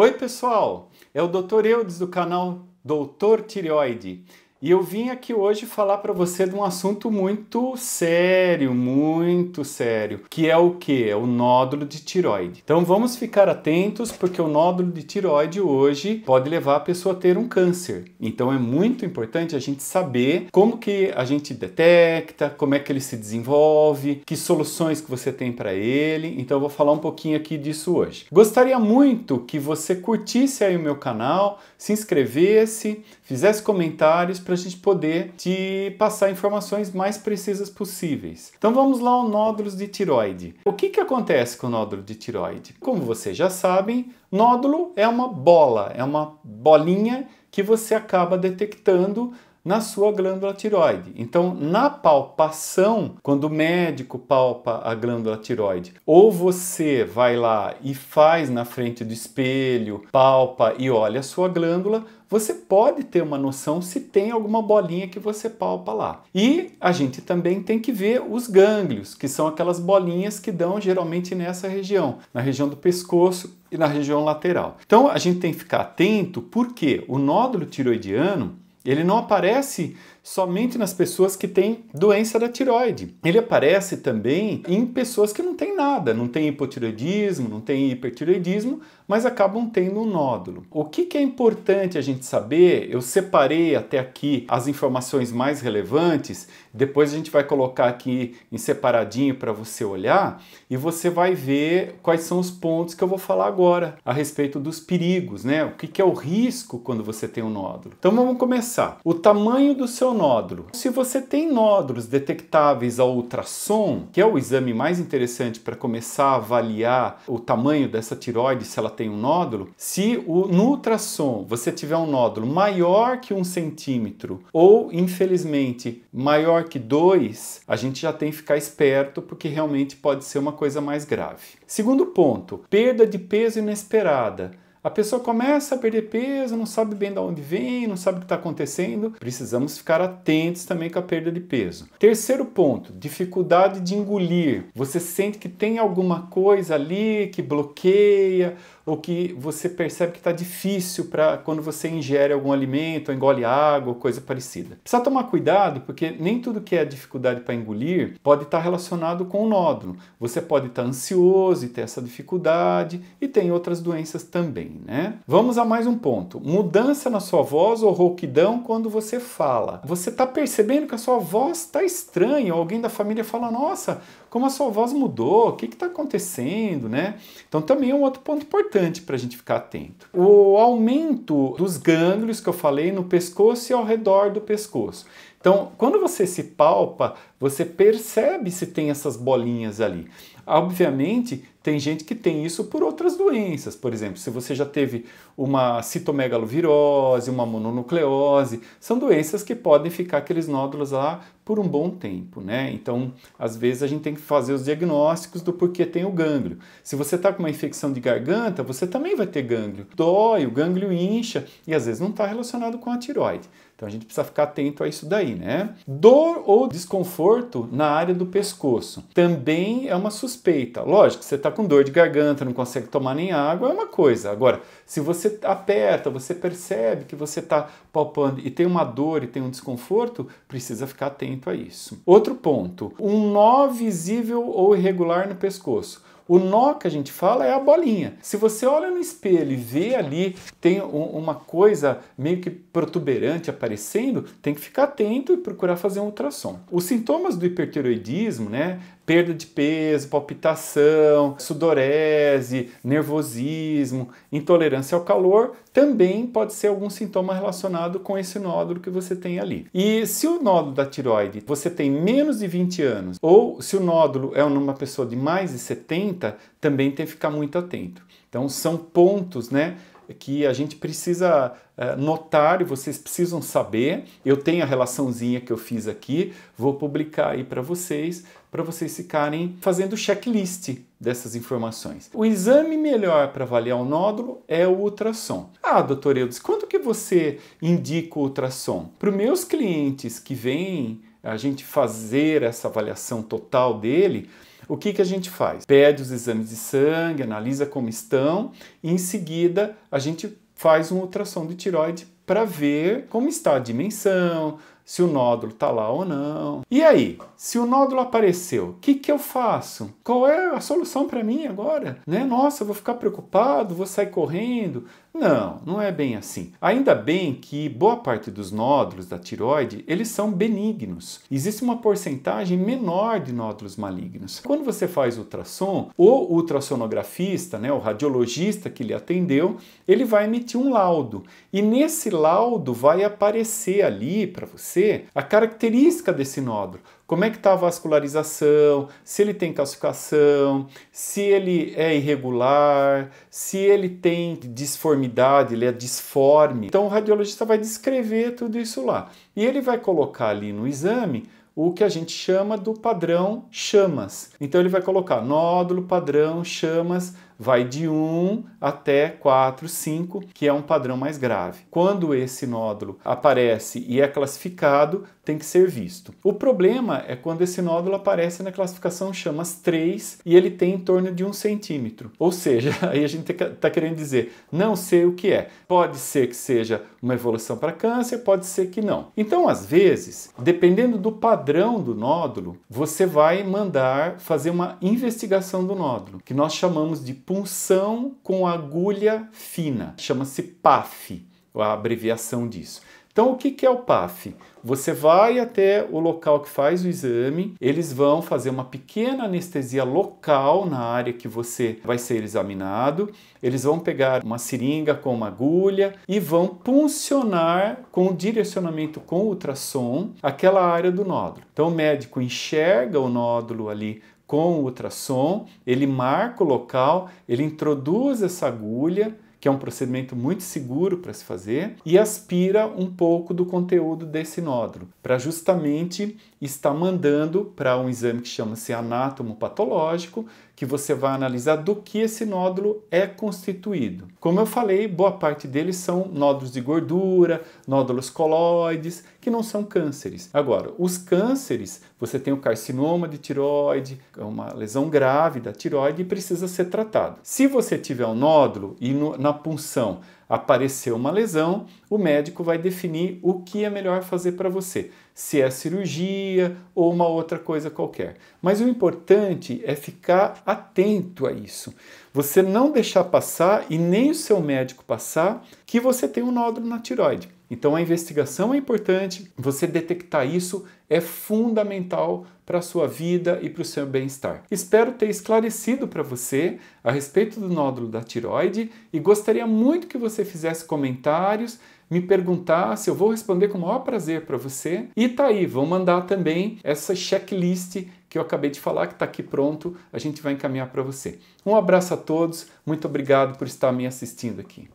Oi, pessoal! É o Dr. Eudes do canal Doutor Tireoide. E eu vim aqui hoje falar para você de um assunto muito sério, muito sério, que é o que? É o nódulo de tiroide. Então vamos ficar atentos porque o nódulo de tiroide hoje pode levar a pessoa a ter um câncer. Então é muito importante a gente saber como que a gente detecta, como é que ele se desenvolve, que soluções que você tem para ele. Então eu vou falar um pouquinho aqui disso hoje. Gostaria muito que você curtisse aí o meu canal, se inscrevesse, fizesse comentários para a gente poder te passar informações mais precisas possíveis. Então vamos lá ao nódulos de tiroide. O que, que acontece com o nódulo de tiroide? Como vocês já sabem, nódulo é uma bola, é uma bolinha que você acaba detectando na sua glândula tiroide. Então, na palpação, quando o médico palpa a glândula tiroide, ou você vai lá e faz na frente do espelho, palpa e olha a sua glândula, você pode ter uma noção se tem alguma bolinha que você palpa lá. E a gente também tem que ver os gânglios, que são aquelas bolinhas que dão geralmente nessa região, na região do pescoço e na região lateral. Então a gente tem que ficar atento porque o nódulo tiroidiano ele não aparece somente nas pessoas que têm doença da tiroide. Ele aparece também em pessoas que não têm nada, não tem hipotiroidismo, não tem hipertiroidismo, mas acabam tendo um nódulo. O que, que é importante a gente saber? Eu separei até aqui as informações mais relevantes, depois a gente vai colocar aqui em separadinho para você olhar e você vai ver quais são os pontos que eu vou falar agora a respeito dos perigos, né? O que, que é o risco quando você tem um nódulo. Então vamos começar. O tamanho do seu nódulo. Se você tem nódulos detectáveis ao ultrassom, que é o exame mais interessante para começar a avaliar o tamanho dessa tiroide, se ela tem um nódulo, se o, no ultrassom você tiver um nódulo maior que um centímetro ou, infelizmente, maior que dois, a gente já tem que ficar esperto porque realmente pode ser uma coisa mais grave. Segundo ponto, perda de peso inesperada. A pessoa começa a perder peso, não sabe bem de onde vem, não sabe o que está acontecendo. Precisamos ficar atentos também com a perda de peso. Terceiro ponto, dificuldade de engolir. Você sente que tem alguma coisa ali que bloqueia ou que você percebe que está difícil para quando você ingere algum alimento, engole água, coisa parecida. Precisa tomar cuidado porque nem tudo que é dificuldade para engolir pode estar tá relacionado com o nódulo. Você pode estar tá ansioso e ter essa dificuldade e tem outras doenças também, né? Vamos a mais um ponto: mudança na sua voz ou rouquidão quando você fala. Você está percebendo que a sua voz está estranha? Ou alguém da família fala: Nossa, como a sua voz mudou, o que está acontecendo, né? Então também é um outro ponto importante para a gente ficar atento. O aumento dos gânglios que eu falei no pescoço e ao redor do pescoço. Então, quando você se palpa, você percebe se tem essas bolinhas ali. Obviamente, tem gente que tem isso por outras doenças. Por exemplo, se você já teve uma citomegalovirose, uma mononucleose, são doenças que podem ficar aqueles nódulos lá por um bom tempo, né? Então, às vezes a gente tem que fazer os diagnósticos do porquê tem o gânglio. Se você está com uma infecção de garganta, você também vai ter gânglio. Dói, o gânglio incha e às vezes não está relacionado com a tiroide. Então a gente precisa ficar atento a isso daí, né? Dor ou desconforto na área do pescoço também é uma suspeita. Lógico, você está com dor de garganta, não consegue tomar nem água, é uma coisa. Agora, se você aperta, você percebe que você está palpando e tem uma dor e tem um desconforto, precisa ficar atento a isso. Outro ponto: um nó visível ou irregular no pescoço. O nó que a gente fala é a bolinha. Se você olha no espelho e vê ali, tem uma coisa meio que protuberante aparecendo, tem que ficar atento e procurar fazer um ultrassom. Os sintomas do hipertiroidismo, né, perda de peso, palpitação, sudorese, nervosismo, intolerância ao calor, também pode ser algum sintoma relacionado com esse nódulo que você tem ali. E se o nódulo da tiroide você tem menos de 20 anos, ou se o nódulo é numa pessoa de mais de 70, também tem que ficar muito atento. Então são pontos, né? que a gente precisa eh, notar e vocês precisam saber. Eu tenho a relaçãozinha que eu fiz aqui, vou publicar aí para vocês, para vocês ficarem fazendo checklist dessas informações. O exame melhor para avaliar o nódulo é o ultrassom. Ah, doutor Eudes, quando que você indica o ultrassom? Para os meus clientes que vêm a gente fazer essa avaliação total dele, o que, que a gente faz? Pede os exames de sangue, analisa como estão, e em seguida a gente faz um ultrassom de tiroide para ver como está a dimensão, se o nódulo está lá ou não. E aí, se o nódulo apareceu, o que, que eu faço? Qual é a solução para mim agora? Né? Nossa, vou ficar preocupado, vou sair correndo, não, não é bem assim. Ainda bem que boa parte dos nódulos da tiroide, eles são benignos. Existe uma porcentagem menor de nódulos malignos. Quando você faz ultrassom, o ultrassonografista, né, o radiologista que lhe atendeu, ele vai emitir um laudo. E nesse laudo vai aparecer ali para você a característica desse nódulo como é que está a vascularização, se ele tem calcificação, se ele é irregular, se ele tem disformidade, ele é disforme. Então o radiologista vai descrever tudo isso lá. E ele vai colocar ali no exame o que a gente chama do padrão chamas. Então ele vai colocar nódulo, padrão, chamas, vai de 1 até 4, 5, que é um padrão mais grave. Quando esse nódulo aparece e é classificado, tem que ser visto. O problema é quando esse nódulo aparece na classificação chamas 3 e ele tem em torno de 1 centímetro. Ou seja, aí a gente está tá querendo dizer, não sei o que é. Pode ser que seja uma evolução para câncer, pode ser que não. Então, às vezes, dependendo do padrão do nódulo, você vai mandar fazer uma investigação do nódulo, que nós chamamos de punção com agulha fina, chama-se PAF, a abreviação disso. Então, o que é o PAF? Você vai até o local que faz o exame, eles vão fazer uma pequena anestesia local na área que você vai ser examinado, eles vão pegar uma seringa com uma agulha e vão puncionar com direcionamento com ultrassom aquela área do nódulo. Então, o médico enxerga o nódulo ali com o ultrassom, ele marca o local, ele introduz essa agulha, que é um procedimento muito seguro para se fazer, e aspira um pouco do conteúdo desse nódulo, para justamente estar mandando para um exame que chama-se anatomopatológico, que você vai analisar do que esse nódulo é constituído. Como eu falei, boa parte deles são nódulos de gordura, nódulos coloides, que não são cânceres. Agora, os cânceres, você tem o carcinoma de tiroide, é uma lesão grave da tiroide e precisa ser tratado. Se você tiver um nódulo e no, na punção apareceu uma lesão, o médico vai definir o que é melhor fazer para você, se é cirurgia ou uma outra coisa qualquer. Mas o importante é ficar atento a isso. Você não deixar passar e nem o seu médico passar que você tem um nódulo na tiroide. Então a investigação é importante, você detectar isso é fundamental para a sua vida e para o seu bem-estar. Espero ter esclarecido para você a respeito do nódulo da tiroide e gostaria muito que você fizesse comentários, me perguntasse, eu vou responder com o maior prazer para você. E tá aí, vou mandar também essa checklist que eu acabei de falar, que está aqui pronto, a gente vai encaminhar para você. Um abraço a todos, muito obrigado por estar me assistindo aqui.